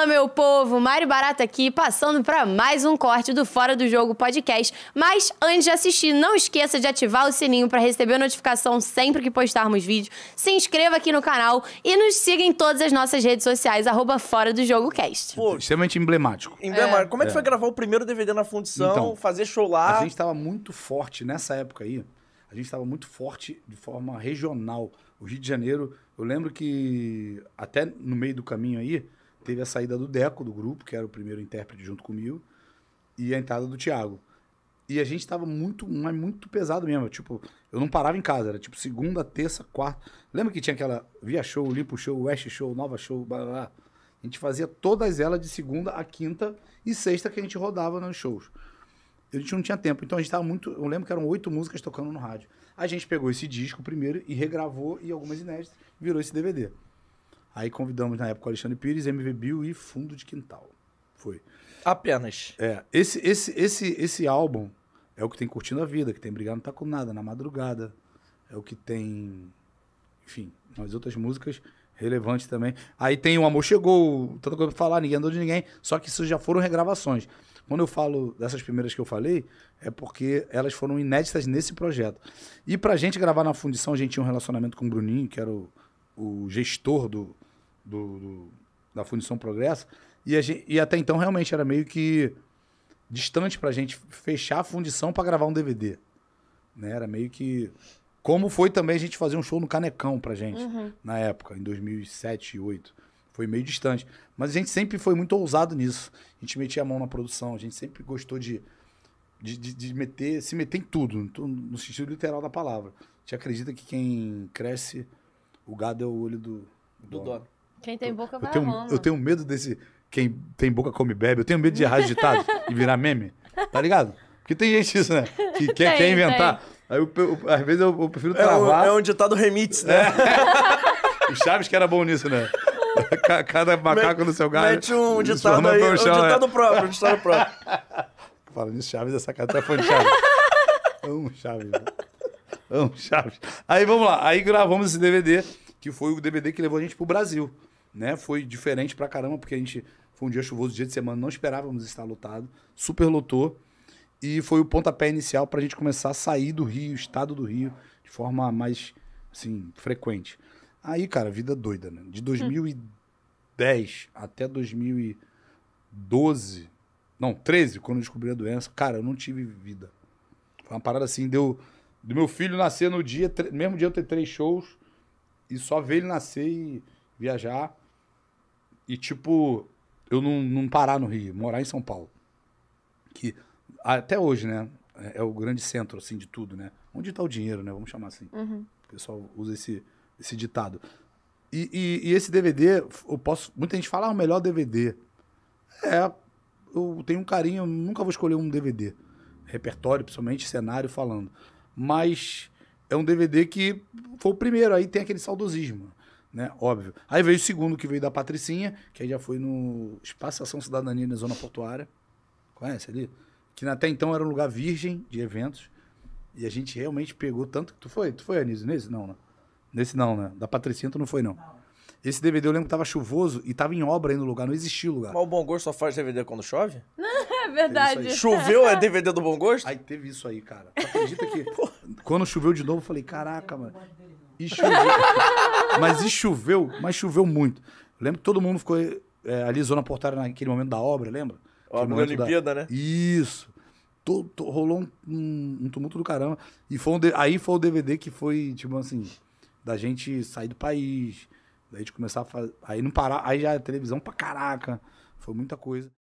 Fala, meu povo! Mário Barata aqui, passando para mais um corte do Fora do Jogo podcast. Mas antes de assistir, não esqueça de ativar o sininho para receber notificação sempre que postarmos vídeo. Se inscreva aqui no canal e nos siga em todas as nossas redes sociais, arroba Fora do Jogo Cast. Pô, Extremamente emblemático. Emblemático. É. Como é que foi é. gravar o primeiro DVD na fundição, então, fazer show lá? A gente estava muito forte nessa época aí. A gente estava muito forte de forma regional. O Rio de Janeiro, eu lembro que até no meio do caminho aí teve a saída do Deco do grupo, que era o primeiro intérprete junto comigo, e a entrada do Thiago. E a gente tava muito, mas muito pesado mesmo. Tipo, eu não parava em casa, era tipo segunda, terça, quarta. Lembra que tinha aquela Via Show, Limpo Show, West Show, Nova Show, blá blá blá? A gente fazia todas elas de segunda a quinta e sexta que a gente rodava nos shows. A gente não tinha tempo, então a gente tava muito. Eu lembro que eram oito músicas tocando no rádio. A gente pegou esse disco primeiro e regravou e algumas inéditas, virou esse DVD. Aí convidamos na época o Alexandre Pires, MV Bill e Fundo de Quintal. Foi. Apenas. É. Esse, esse, esse, esse álbum é o que tem Curtindo a Vida, que tem Brigado Não Tá Com Nada, Na Madrugada. É o que tem. Enfim, as outras músicas relevantes também. Aí tem O Amor Chegou, tanta coisa pra falar, ninguém andou de ninguém. Só que isso já foram regravações. Quando eu falo dessas primeiras que eu falei, é porque elas foram inéditas nesse projeto. E pra gente gravar na fundição, a gente tinha um relacionamento com o Bruninho, que era o o gestor do, do, do da Fundição Progresso. E, gente, e, até então realmente era meio que distante para a gente fechar a fundição para gravar um DVD. Né? Era meio que. Como foi também a gente fazer um show no Canecão para gente, uhum. na época, em 2007 e 2008. Foi meio distante. Mas a gente sempre foi muito ousado nisso. A gente metia a mão na produção, a gente sempre gostou de, de, de, de meter, se meter em tudo, no sentido literal da palavra. A gente acredita que quem cresce o gado é o olho do, do dono. dono. Quem tem boca vai eu tenho, arrumando. Eu tenho medo desse... Quem tem boca come bebe. Eu tenho medo de errar digitado e virar meme. Tá ligado? Porque tem gente isso, né? Que quer, tem, quer inventar. Tem. Aí eu, eu, às vezes eu, eu prefiro é travar. É, é um ditado remix, né? É. o Chaves que era bom nisso, né? Cada macaco no seu galho. Mete um ditado aí, um chão, é. ditado né? próprio, um ditado próprio. Falando nisso, Chaves essa cara Tá falando de Chaves. Amo Chaves. Amo Chaves. Aí vamos lá. Aí gravamos esse DVD que foi o DVD que levou a gente pro Brasil. Né? Foi diferente pra caramba, porque a gente foi um dia chuvoso, dia de semana, não esperávamos estar lotado, super lotou. E foi o pontapé inicial para a gente começar a sair do Rio, estado do Rio, de forma mais, assim, frequente. Aí, cara, vida doida, né? De 2010 hum. até 2012, não, 13, quando eu descobri a doença, cara, eu não tive vida. Foi uma parada assim, deu. Do meu filho nascer no dia, mesmo dia eu ter três shows, e só ver ele nascer e viajar. E, tipo, eu não, não parar no Rio, morar em São Paulo. Que até hoje, né? É, é o grande centro, assim, de tudo, né? Onde está o dinheiro, né? Vamos chamar assim. Uhum. O pessoal usa esse, esse ditado. E, e, e, esse DVD, eu posso. Muita gente fala, ah, o melhor DVD. É, eu tenho um carinho, eu nunca vou escolher um DVD. Repertório, principalmente, cenário falando. Mas é um DVD que foi o primeiro, aí tem aquele saudosismo, né? Óbvio. Aí veio o segundo, que veio da Patricinha, que aí já foi no Espaço Ação Cidadania, na Zona Portuária. Conhece ali? Que até então era um lugar virgem de eventos. E a gente realmente pegou tanto que tu foi? Tu foi, Anísio? Nesse não, né? Nesse não, né? Da Patricinha tu não foi, não. não. Esse DVD eu lembro que tava chuvoso e tava em obra aí no lugar, não existia lugar. Mas o Bom Gosto só faz DVD quando chove? Não. verdade. Choveu é DVD do Bom Gosto? Aí teve isso aí, cara. Acredita que. quando choveu de novo, eu falei, caraca, mano. E choveu. mas e choveu, mas choveu muito. Eu lembro que todo mundo ficou é, ali, zona portária, naquele momento da obra, lembra? A Olimpíada, né? Isso. Tô, tô, rolou um, um, tumulto do caramba. E foi um de... aí foi o DVD que foi, tipo assim, da gente sair do país, da gente começar a fazer. Aí não parar, aí já é televisão pra caraca. Foi muita coisa.